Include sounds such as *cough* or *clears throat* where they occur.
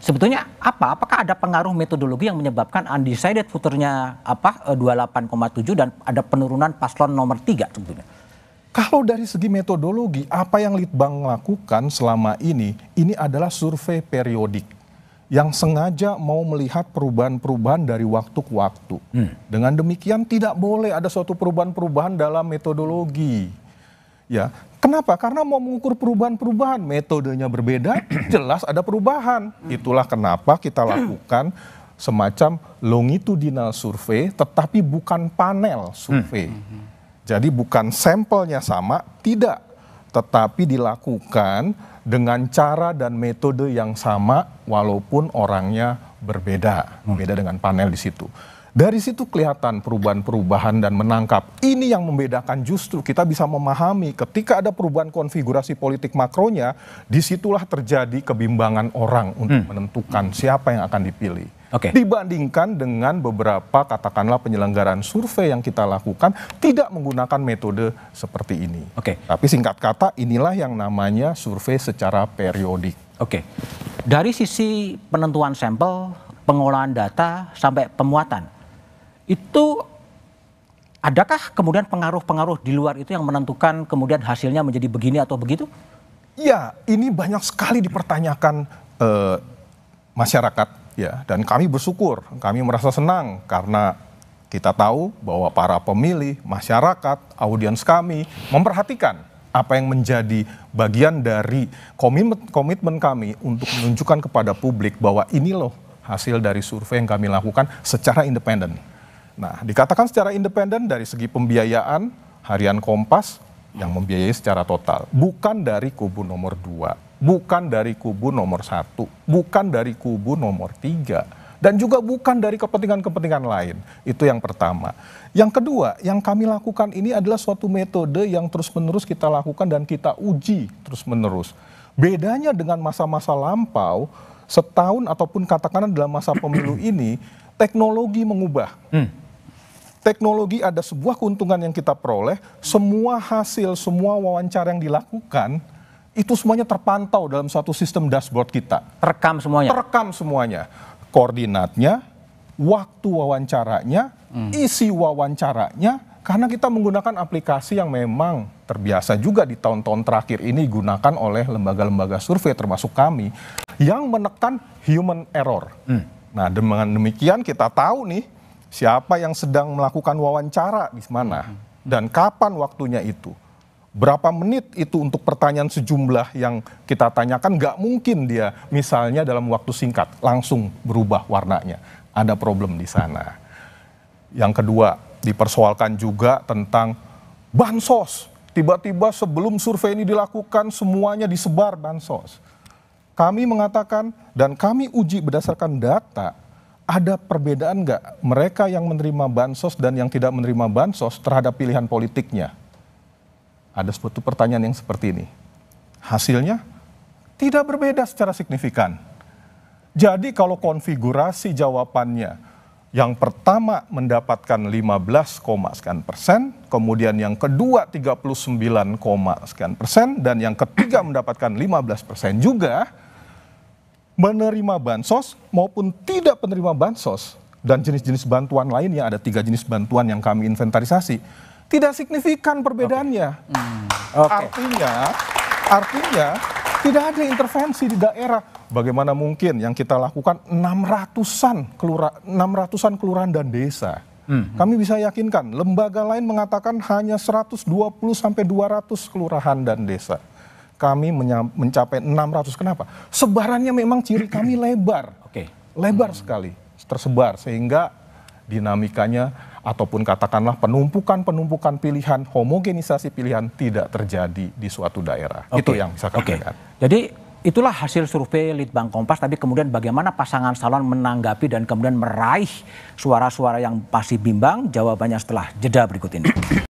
Sebetulnya apa? Apakah ada pengaruh metodologi yang menyebabkan undecided futurnya apa 28,7 eh, dan ada penurunan paslon nomor 3 sebetulnya? Kalau dari segi metodologi, apa yang Litbang lakukan selama ini, ini adalah survei periodik yang sengaja mau melihat perubahan-perubahan dari waktu ke waktu. Hmm. Dengan demikian tidak boleh ada suatu perubahan-perubahan dalam metodologi. Ya, Kenapa? Karena mau mengukur perubahan-perubahan, metodenya berbeda, *clears throat* jelas ada perubahan. Hmm. Itulah kenapa kita *clears throat* lakukan semacam longitudinal survei, tetapi bukan panel survei. Hmm. Hmm. Jadi bukan sampelnya sama, tidak. Tetapi dilakukan dengan cara dan metode yang sama, walaupun orangnya berbeda, beda dengan panel di situ. Dari situ kelihatan perubahan-perubahan dan menangkap. Ini yang membedakan justru kita bisa memahami ketika ada perubahan konfigurasi politik makronya, disitulah terjadi kebimbangan orang untuk hmm. menentukan siapa yang akan dipilih. Okay. Dibandingkan dengan beberapa katakanlah penyelenggaraan survei yang kita lakukan tidak menggunakan metode seperti ini. Oke. Okay. Tapi singkat kata inilah yang namanya survei secara periodik. Oke. Okay. Dari sisi penentuan sampel, pengolahan data sampai pemuatan itu adakah kemudian pengaruh-pengaruh di luar itu yang menentukan kemudian hasilnya menjadi begini atau begitu? Ya, ini banyak sekali dipertanyakan eh, masyarakat ya dan kami bersyukur, kami merasa senang karena kita tahu bahwa para pemilih, masyarakat, audiens kami memperhatikan apa yang menjadi bagian dari komitmen, komitmen kami untuk menunjukkan kepada publik bahwa ini loh hasil dari survei yang kami lakukan secara independen. Nah, dikatakan secara independen dari segi pembiayaan harian Kompas yang membiayai secara total, bukan dari kubu nomor dua, bukan dari kubu nomor satu, bukan dari kubu nomor tiga, dan juga bukan dari kepentingan-kepentingan lain. Itu yang pertama. Yang kedua, yang kami lakukan ini adalah suatu metode yang terus-menerus kita lakukan dan kita uji terus-menerus. Bedanya dengan masa-masa lampau, setahun ataupun katakanlah dalam masa pemilu ini, teknologi mengubah. Hmm teknologi ada sebuah keuntungan yang kita peroleh, semua hasil, semua wawancara yang dilakukan itu semuanya terpantau dalam satu sistem dashboard kita. Terekam semuanya. Terekam semuanya. Koordinatnya, waktu wawancaranya, hmm. isi wawancaranya, karena kita menggunakan aplikasi yang memang terbiasa juga di tahun-tahun terakhir ini digunakan oleh lembaga-lembaga survei termasuk kami yang menekan human error. Hmm. Nah, dengan demikian kita tahu nih siapa yang sedang melakukan wawancara di mana dan kapan waktunya itu. Berapa menit itu untuk pertanyaan sejumlah yang kita tanyakan nggak mungkin dia misalnya dalam waktu singkat langsung berubah warnanya. Ada problem di sana. Yang kedua dipersoalkan juga tentang bansos. Tiba-tiba sebelum survei ini dilakukan semuanya disebar bansos. Kami mengatakan dan kami uji berdasarkan data ada perbedaan nggak mereka yang menerima bansos dan yang tidak menerima bansos terhadap pilihan politiknya? Ada suatu pertanyaan yang seperti ini. Hasilnya tidak berbeda secara signifikan. Jadi kalau konfigurasi jawabannya yang pertama mendapatkan 15, sekian persen, kemudian yang kedua 39, sekian persen, dan yang ketiga mendapatkan 15 persen juga, menerima bansos maupun tidak penerima bansos dan jenis-jenis bantuan lain yang ada tiga jenis bantuan yang kami inventarisasi tidak signifikan perbedaannya. Okay. Hmm. Okay. Artinya, artinya tidak ada intervensi di daerah. Bagaimana mungkin yang kita lakukan 600-an kelura 600-an kelurahan dan desa. Hmm. Kami bisa yakinkan lembaga lain mengatakan hanya 120 sampai 200 kelurahan dan desa kami mencapai 600 kenapa? Sebarannya memang ciri kami lebar. Oke. Okay. Lebar hmm. sekali, tersebar sehingga dinamikanya ataupun katakanlah penumpukan-penumpukan pilihan, homogenisasi pilihan tidak terjadi di suatu daerah. Okay. Itu yang bisa katakan. Okay. Jadi itulah hasil survei Litbang Kompas tapi kemudian bagaimana pasangan calon menanggapi dan kemudian meraih suara-suara yang pasti bimbang jawabannya setelah jeda berikut ini.